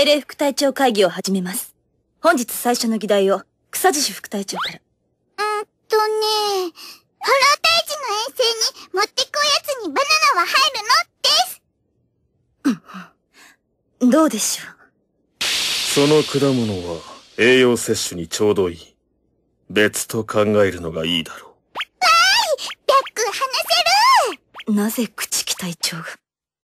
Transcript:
エレ副隊長会議を始めます。本日最初の議題を、草地司副隊長から。うんとね、ホローージの遠征に持ってくおやつにバナナは入るのです。どうでしょう。その果物は栄養摂取にちょうどいい。別と考えるのがいいだろう。わーい白く話せるなぜ朽木隊長が。